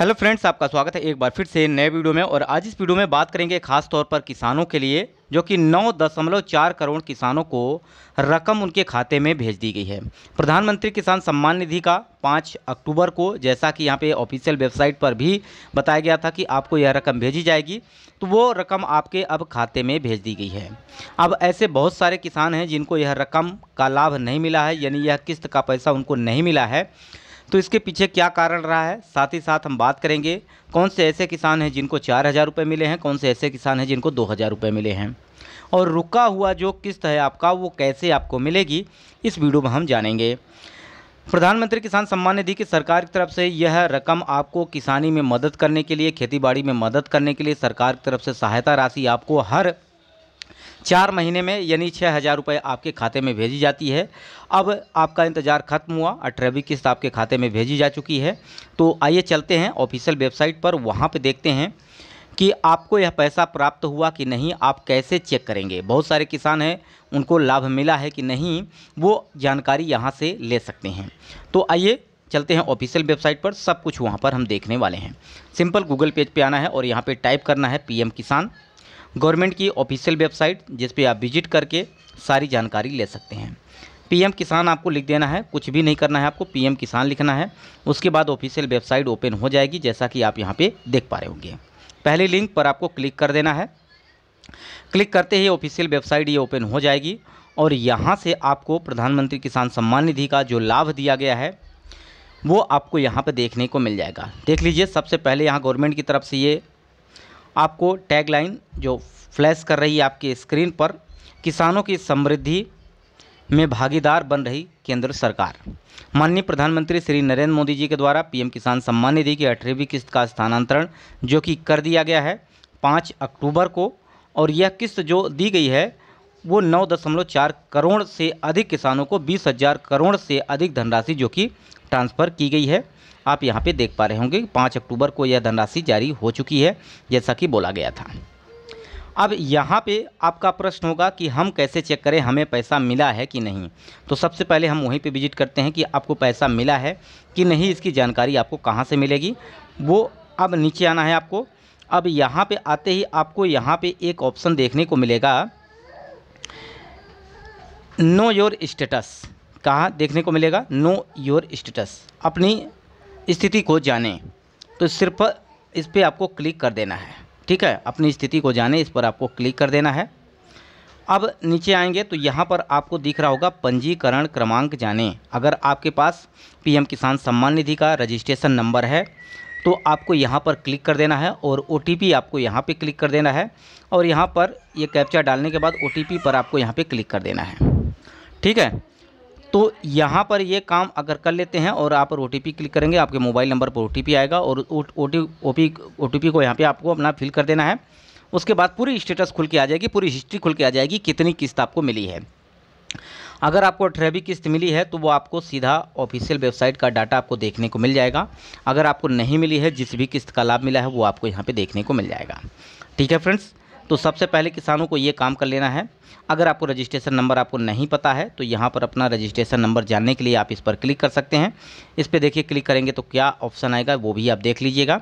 hello friends आपका स्वागत है एक बार फिर से नए वीडियो में और आज इस वीडियो में बात करेंगे खास तौर पर किसानों के लिए जो कि नौ दशमलव चार करोड़ किसानों को रकम उनके खाते में भेज दी गई है प्रधानमंत्री किसान सम्मान निधि का पाँच अक्टूबर को जैसा कि यहाँ पे ऑफिशियल वेबसाइट पर भी बताया गया था कि आपको यह रकम भेजी जाएगी तो वो रकम आपके अब खाते में भेज दी गई है अब ऐसे बहुत सारे किसान हैं जिनको यह रकम का लाभ नहीं मिला है यानी यह किस्त का पैसा उनको नहीं मिला है तो इसके पीछे क्या कारण रहा है साथ ही साथ हम बात करेंगे कौन से ऐसे किसान हैं जिनको चार हज़ार रुपये मिले हैं कौन से ऐसे किसान हैं जिनको दो हज़ार रुपये मिले हैं और रुका हुआ जो किस्त है आपका वो कैसे आपको मिलेगी इस वीडियो में हम जानेंगे प्रधानमंत्री किसान सम्मान निधि की सरकार की तरफ से यह रकम आपको किसानी में मदद करने के लिए खेती में मदद करने के लिए सरकार की तरफ से सहायता राशि आपको हर चार महीने में यानी छः हज़ार रुपये आपके खाते में भेजी जाती है अब आपका इंतज़ार खत्म हुआ अठारहवीं किस्त आपके खाते में भेजी जा चुकी है तो आइए चलते हैं ऑफिशियल वेबसाइट पर वहाँ पर देखते हैं कि आपको यह पैसा प्राप्त हुआ कि नहीं आप कैसे चेक करेंगे बहुत सारे किसान हैं उनको लाभ मिला है कि नहीं वो जानकारी यहाँ से ले सकते हैं तो आइए चलते हैं ऑफिशियल वेबसाइट पर सब कुछ वहाँ पर हम देखने वाले हैं सिंपल गूगल पेज पे आना है और यहाँ पे टाइप करना है पीएम किसान गवर्नमेंट की ऑफिशियल वेबसाइट जिस पे आप विजिट करके सारी जानकारी ले सकते हैं पीएम किसान आपको लिख देना है कुछ भी नहीं करना है आपको पीएम किसान लिखना है उसके बाद ऑफिशियल वेबसाइट ओपन हो जाएगी जैसा कि आप यहाँ पे देख पा रहे होंगे पहले लिंक पर आपको क्लिक कर देना है क्लिक करते ही ऑफिशियल वेबसाइट ये ओपन हो जाएगी और यहाँ से आपको प्रधानमंत्री किसान सम्मान निधि का जो लाभ दिया गया है वो आपको यहाँ पर देखने को मिल जाएगा देख लीजिए सबसे पहले यहाँ गवर्नमेंट की तरफ से ये आपको टैगलाइन जो फ्लैश कर रही है आपकी स्क्रीन पर किसानों की समृद्धि में भागीदार बन रही केंद्र सरकार माननीय प्रधानमंत्री श्री नरेंद्र मोदी जी के द्वारा पीएम किसान सम्मान निधि की अठारहवीं किस्त का स्थानांतरण जो कि कर दिया गया है पाँच अक्टूबर को और यह किस्त जो दी गई है वो नौ दशमलव चार करोड़ से अधिक किसानों को बीस हज़ार करोड़ से अधिक धनराशि जो कि ट्रांसफ़र की गई है आप यहाँ पे देख पा रहे होंगे पाँच अक्टूबर को यह धनराशि जारी हो चुकी है जैसा कि बोला गया था अब यहाँ पे आपका प्रश्न होगा कि हम कैसे चेक करें हमें पैसा मिला है कि नहीं तो सबसे पहले हम वहीं पे विजिट करते हैं कि आपको पैसा मिला है कि नहीं इसकी जानकारी आपको कहाँ से मिलेगी वो अब नीचे आना है आपको अब यहाँ पे आते ही आपको यहाँ पे एक ऑप्शन देखने को मिलेगा नो योर स्टेटस कहाँ देखने को मिलेगा नो योर स्टेटस अपनी स्थिति को जाने तो सिर्फ इस पर आपको क्लिक कर देना है ठीक है अपनी स्थिति को जाने इस पर आपको क्लिक कर देना है अब नीचे आएंगे तो यहाँ पर आपको दिख रहा होगा पंजीकरण क्रमांक जाने अगर आपके पास पीएम किसान सम्मान निधि का रजिस्ट्रेशन नंबर है तो आपको यहाँ पर क्लिक कर देना है और ओ आपको यहाँ पर क्लिक कर देना है और यहाँ पर ये यह कैप्चा डालने के बाद ओ पर आपको यहाँ पर क्लिक कर देना है ठीक है तो यहाँ पर ये काम अगर कर लेते हैं और आप ओ क्लिक करेंगे आपके मोबाइल नंबर पर ओ आएगा और ओ टी को यहाँ पर आपको अपना फिल कर देना है उसके बाद पूरी स्टेटस खुल के आ जाएगी पूरी हिस्ट्री खुल के आ जाएगी कितनी किस्त आपको मिली है अगर आपको अठारहवीं किस्त मिली है तो वो आपको सीधा ऑफिशियल वेबसाइट का डाटा आपको देखने को मिल जाएगा अगर आपको नहीं मिली है जिस भी किस्त का लाभ मिला है वो आपको यहाँ पे देखने को मिल जाएगा ठीक है फ्रेंड्स तो सबसे पहले किसानों को ये काम कर लेना है अगर आपको रजिस्ट्रेशन नंबर आपको नहीं पता है तो यहाँ पर अपना रजिस्ट्रेशन नंबर जानने के लिए आप इस पर क्लिक कर सकते हैं इस पर देखिए क्लिक करेंगे तो क्या ऑप्शन आएगा वो भी आप देख लीजिएगा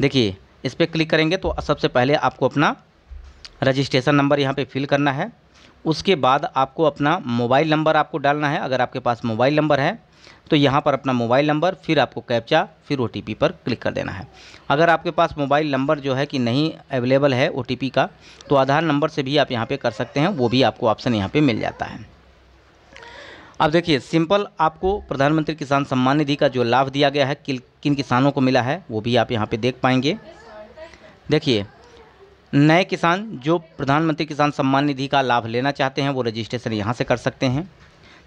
देखिए इस पर क्लिक करेंगे तो सबसे पहले आपको अपना रजिस्ट्रेशन नंबर यहाँ पर फिल करना है उसके बाद आपको अपना मोबाइल नंबर आपको डालना है अगर आपके पास मोबाइल नंबर है तो यहाँ पर अपना मोबाइल नंबर फिर आपको कैप्चा फिर ओ पर क्लिक कर देना है अगर आपके पास मोबाइल नंबर जो है कि नहीं अवेलेबल है ओ का तो आधार नंबर से भी आप यहाँ पर कर सकते हैं वो भी आपको ऑप्शन यहाँ पर मिल जाता है अब देखिए सिंपल आपको प्रधानमंत्री किसान सम्मान निधि का जो लाभ दिया गया है किन किसानों को मिला है वो भी आप यहाँ पे देख पाएंगे देखिए नए किसान जो प्रधानमंत्री किसान सम्मान निधि का लाभ लेना चाहते हैं वो रजिस्ट्रेशन यहाँ से कर सकते हैं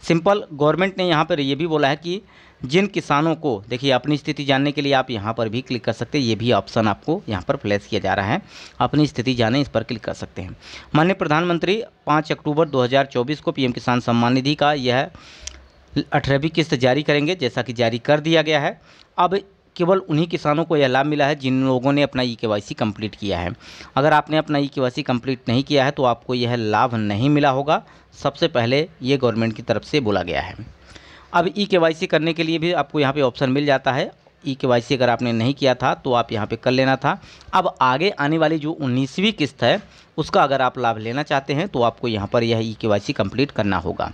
सिंपल गवर्नमेंट ने यहाँ पर ये भी बोला है कि जिन किसानों को देखिए अपनी स्थिति जानने के लिए आप यहाँ पर भी क्लिक कर सकते हैं ये भी ऑप्शन आपको यहाँ पर फ्लैश किया जा रहा है अपनी स्थिति जाने इस पर क्लिक कर सकते हैं माननीय प्रधानमंत्री 5 अक्टूबर 2024 को पीएम किसान सम्मान निधि का यह अठारहवीं किस्त जारी करेंगे जैसा कि जारी कर दिया गया है अब केवल उन्हीं किसानों को यह लाभ मिला है जिन लोगों ने अपना ई के वाई सी कंप्लीट किया है अगर आपने अपना ई के वाई सी कंप्लीट नहीं किया है तो आपको यह लाभ नहीं मिला होगा सबसे पहले ये गवर्नमेंट की तरफ से बोला गया है अब ई के वाई सी करने के लिए भी आपको यहाँ पर ऑप्शन मिल जाता है ई के वाई सी अगर आपने नहीं किया था तो आप यहाँ पर कर लेना था अब आगे आने वाली जो उन्नीसवीं किस्त है उसका अगर आप लाभ लेना चाहते हैं तो आपको यहाँ पर यह ई के वाई सी कंप्लीट करना होगा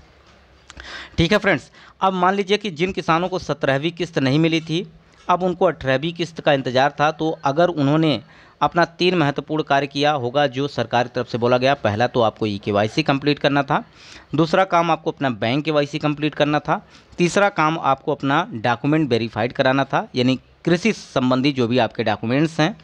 ठीक है फ्रेंड्स अब मान लीजिए कि जिन किसानों को सत्रहवीं किस्त नहीं मिली थी अब उनको अठारहवीं किस्त का इंतजार था तो अगर उन्होंने अपना तीन महत्वपूर्ण कार्य किया होगा जो सरकार की तरफ से बोला गया पहला तो आपको ई के वाई सी कंप्लीट करना था दूसरा काम आपको अपना बैंक के वाई सी कंप्लीट करना था तीसरा काम आपको अपना डॉक्यूमेंट वेरीफाइड कराना था यानी कृषि संबंधी जो भी आपके डॉक्यूमेंट्स हैं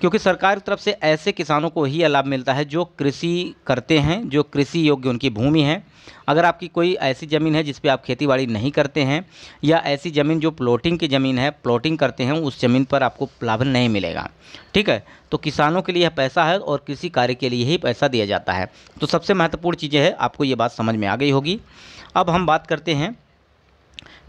क्योंकि सरकार की तरफ से ऐसे किसानों को ही लाभ मिलता है जो कृषि करते हैं जो कृषि योग्य उनकी भूमि है अगर आपकी कोई ऐसी ज़मीन है जिस आप खेतीबाड़ी नहीं करते हैं या ऐसी ज़मीन जो प्लॉटिंग की ज़मीन है प्लॉटिंग करते हैं उस ज़मीन पर आपको लाभ नहीं मिलेगा ठीक है तो किसानों के लिए यह पैसा है और कृषि कार्य के लिए ही पैसा दिया जाता है तो सबसे महत्वपूर्ण चीज़ें है आपको ये बात समझ में आ गई होगी अब हम बात करते हैं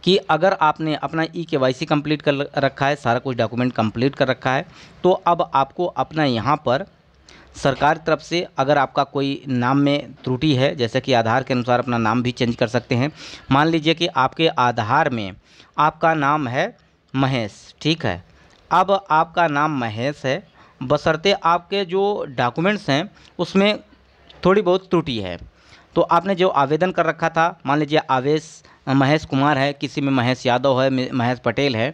कि अगर आपने अपना ई के वाई सी कम्प्लीट कर रखा है सारा कुछ डॉक्यूमेंट कंप्लीट कर रखा है तो अब आपको अपना यहाँ पर सरकार तरफ से अगर आपका कोई नाम में त्रुटि है जैसे कि आधार के अनुसार अपना नाम भी चेंज कर सकते हैं मान लीजिए कि आपके आधार में आपका नाम है महेश ठीक है अब आपका नाम महेश है बसरते आपके जो डॉक्यूमेंट्स हैं उसमें थोड़ी बहुत त्रुटि है तो आपने जो आवेदन कर रखा था मान लीजिए आवेश महेश कुमार है किसी में महेश यादव है महेश पटेल है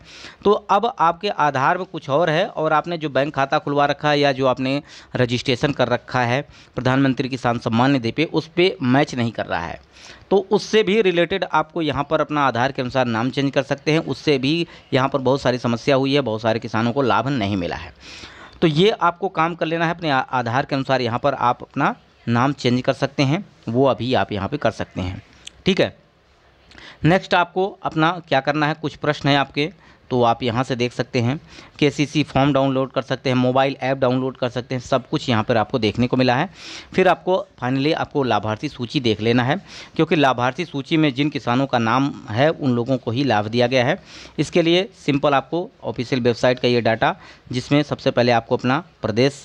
तो अब आपके आधार में कुछ और है और आपने जो बैंक खाता खुलवा रखा है या जो आपने रजिस्ट्रेशन कर रखा है प्रधानमंत्री किसान सम्मान निधि पे उस पर मैच नहीं कर रहा है तो उससे भी रिलेटेड आपको यहाँ पर अपना आधार के अनुसार नाम चेंज कर सकते हैं उससे भी यहाँ पर बहुत सारी समस्या हुई है बहुत सारे किसानों को लाभ नहीं मिला है तो ये आपको काम कर लेना है अपने आधार के अनुसार यहाँ पर आप अपना नाम चेंज कर सकते हैं वो अभी आप यहाँ पे कर सकते हैं ठीक है नेक्स्ट आपको अपना क्या करना है कुछ प्रश्न है आपके तो आप यहाँ से देख सकते हैं के सी फॉर्म डाउनलोड कर सकते हैं मोबाइल ऐप डाउनलोड कर सकते हैं सब कुछ यहाँ पर आपको देखने को मिला है फिर आपको फाइनली आपको लाभार्थी सूची देख लेना है क्योंकि लाभार्थी सूची में जिन किसानों का नाम है उन लोगों को ही लाभ दिया गया है इसके लिए सिंपल आपको ऑफिशियल वेबसाइट का ये डाटा जिसमें सबसे पहले आपको अपना प्रदेश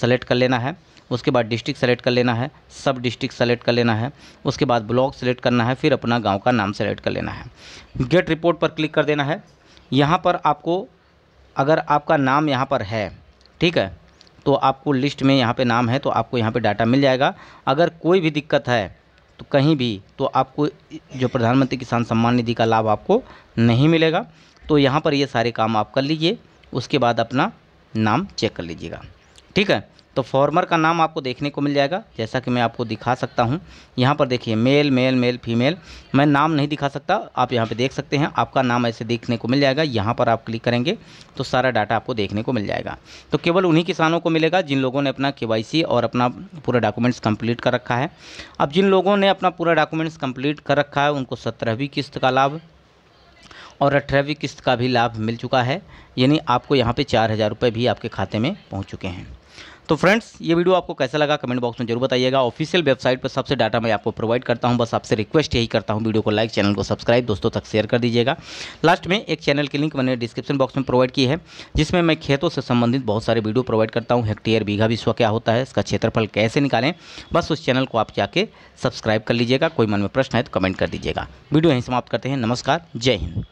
सेलेक्ट कर लेना है उसके बाद डिस्ट्रिक्ट सेलेक्ट कर लेना है सब डिस्ट्रिक्ट सेलेक्ट कर लेना है उसके बाद ब्लॉक सेलेक्ट करना है फिर अपना गांव का नाम सेलेक्ट कर लेना है गेट रिपोर्ट पर क्लिक कर देना है यहाँ पर आपको अगर आपका नाम यहाँ पर है ठीक है तो आपको लिस्ट में यहाँ पे नाम है तो आपको यहाँ पे डाटा मिल जाएगा अगर कोई भी दिक्कत है तो कहीं भी तो आपको जो प्रधानमंत्री किसान सम्मान निधि का लाभ आपको नहीं मिलेगा तो यहाँ पर ये सारे काम आप कर लीजिए उसके बाद अपना नाम चेक कर लीजिएगा ठीक है तो फॉर्मर का नाम आपको देखने को मिल जाएगा जैसा कि मैं आपको दिखा सकता हूँ यहाँ पर देखिए मेल मेल मेल फीमेल मैं नाम नहीं दिखा सकता आप यहाँ पर देख सकते हैं आपका नाम ऐसे देखने को मिल जाएगा यहाँ पर आप क्लिक करेंगे तो सारा डाटा आपको देखने को मिल जाएगा तो केवल उन्हीं किसानों को मिलेगा जिन लोगों ने अपना के और अपना पूरा डॉक्यूमेंट्स कम्प्लीट कर रखा है अब जिन लोगों ने अपना पूरा डॉक्यूमेंट्स कम्प्लीट कर रखा है उनको सत्रहवीं किस्त का लाभ और अठारहवीं किस्त का भी लाभ मिल चुका है यानी आपको यहाँ पे चार हज़ार रुपये भी आपके खाते में पहुँच चुके हैं तो फ्रेंड्स ये वीडियो आपको कैसा लगा कमेंट बॉक्स में जरूर बताइएगा ऑफिशियल वेबसाइट पर सबसे डाटा मैं आपको प्रोवाइड करता हूँ बस आपसे रिक्वेस्ट यही करता हूँ वीडियो को लाइक चैनल को सब्सक्राइब दोस्तों तक शेयर कर दीजिएगा लास्ट में एक चैनल की लिंक मैंने डिस्क्रिप्शन बॉक्स में प्रोवाइड की है जिसमें मैं खेतों से संबंधित बहुत सारे वीडियो प्रोवाइड करता हूँ हेक्टेयर बीघा विश्व क्या होता है इसका क्षेत्रफल कैसे निकालें बस उस चैनल को आप जाके सब्सक्राइब कर लीजिएगा कोई मन में प्रश्न है तो कमेंट कर दीजिएगा वीडियो यहीं समाप्त करते हैं नमस्कार जय हिंद